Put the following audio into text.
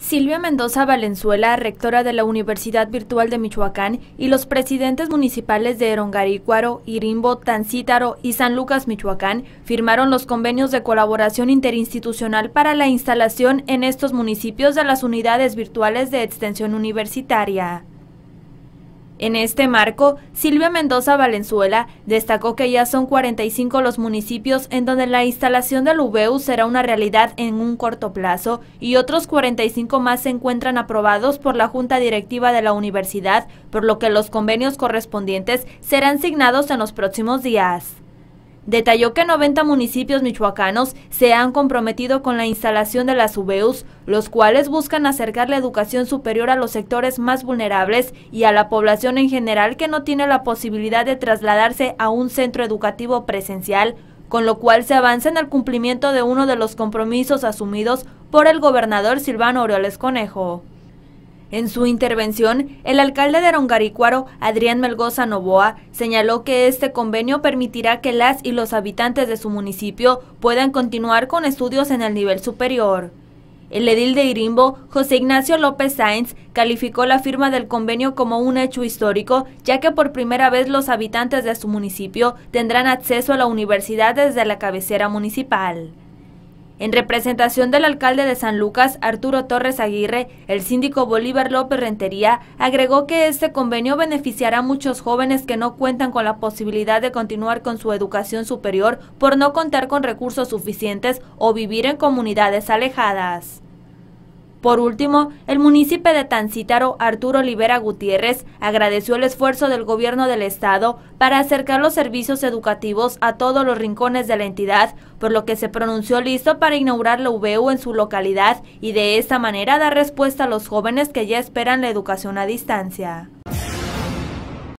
Silvia Mendoza Valenzuela, rectora de la Universidad Virtual de Michoacán, y los presidentes municipales de Erongarícuaro, Irimbo, Tancítaro y San Lucas, Michoacán, firmaron los convenios de colaboración interinstitucional para la instalación en estos municipios de las unidades virtuales de extensión universitaria. En este marco, Silvia Mendoza Valenzuela destacó que ya son 45 los municipios en donde la instalación del UBEU e será una realidad en un corto plazo y otros 45 más se encuentran aprobados por la Junta Directiva de la Universidad, por lo que los convenios correspondientes serán signados en los próximos días. Detalló que 90 municipios michoacanos se han comprometido con la instalación de las UBEUS, los cuales buscan acercar la educación superior a los sectores más vulnerables y a la población en general que no tiene la posibilidad de trasladarse a un centro educativo presencial, con lo cual se avanza en el cumplimiento de uno de los compromisos asumidos por el gobernador Silvano Orioles Conejo. En su intervención, el alcalde de Arongaricuaro, Adrián Melgoza Novoa, señaló que este convenio permitirá que las y los habitantes de su municipio puedan continuar con estudios en el nivel superior. El edil de Irimbo, José Ignacio López Sáenz, calificó la firma del convenio como un hecho histórico, ya que por primera vez los habitantes de su municipio tendrán acceso a la universidad desde la cabecera municipal. En representación del alcalde de San Lucas, Arturo Torres Aguirre, el síndico Bolívar López Rentería agregó que este convenio beneficiará a muchos jóvenes que no cuentan con la posibilidad de continuar con su educación superior por no contar con recursos suficientes o vivir en comunidades alejadas. Por último, el municipio de Tancítaro, Arturo Olivera Gutiérrez, agradeció el esfuerzo del gobierno del estado para acercar los servicios educativos a todos los rincones de la entidad, por lo que se pronunció listo para inaugurar la UBU en su localidad y de esta manera dar respuesta a los jóvenes que ya esperan la educación a distancia.